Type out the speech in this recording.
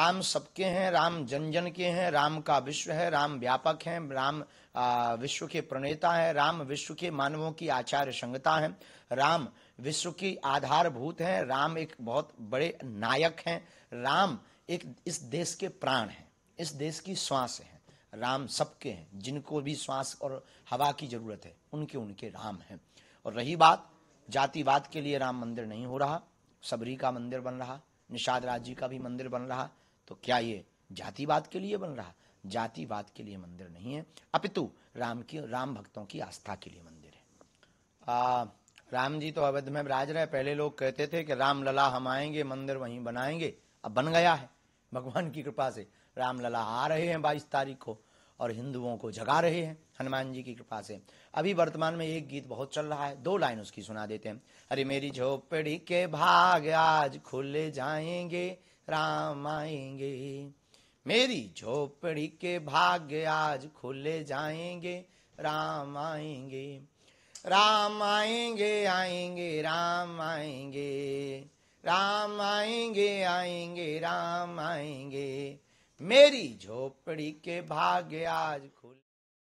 राम सबके हैं राम जन जन के हैं राम का विश्व है राम व्यापक है राम विश्व के प्रणेता है राम विश्व के मानवों की आचार्य संगता है राम विश्व की आधारभूत है राम एक बहुत बड़े नायक हैं राम एक इस देश के प्राण हैं इस देश की श्वास है राम सबके हैं जिनको भी श्वास और हवा की जरूरत है उनके उनके राम हैं और रही बात जातिवाद के लिए राम मंदिर नहीं हो रहा सबरी का मंदिर बन रहा निषाद राज जी का भी मंदिर बन रहा तो क्या ये जातिवाद के लिए बन रहा जातिवाद के लिए मंदिर नहीं है अपितु राम की राम भक्तों की आस्था के लिए मंदिर है आ, राम जी तो अवध में राज रहे पहले लोग कहते थे कि राम लला हम आएंगे मंदिर वहीं बनाएंगे अब बन गया है भगवान की कृपा से राम लला आ रहे हैं बाईस तारीख को और हिंदुओं को जगा रहे हैं हनुमान जी की कृपा से अभी वर्तमान में एक गीत बहुत चल रहा है दो लाइन उसकी सुना देते हैं अरे मेरी झोपड़ी के भाग आज खुले जाएंगे राम आएंगे मेरी झोपड़ी के भाग्य आज खुले जाएंगे राम आएंगे राम आएंगे आएंगे राम आएंगे राम आएंगे आएंगे राम आएंगे मेरी झोपड़ी के भाग्य आज खुले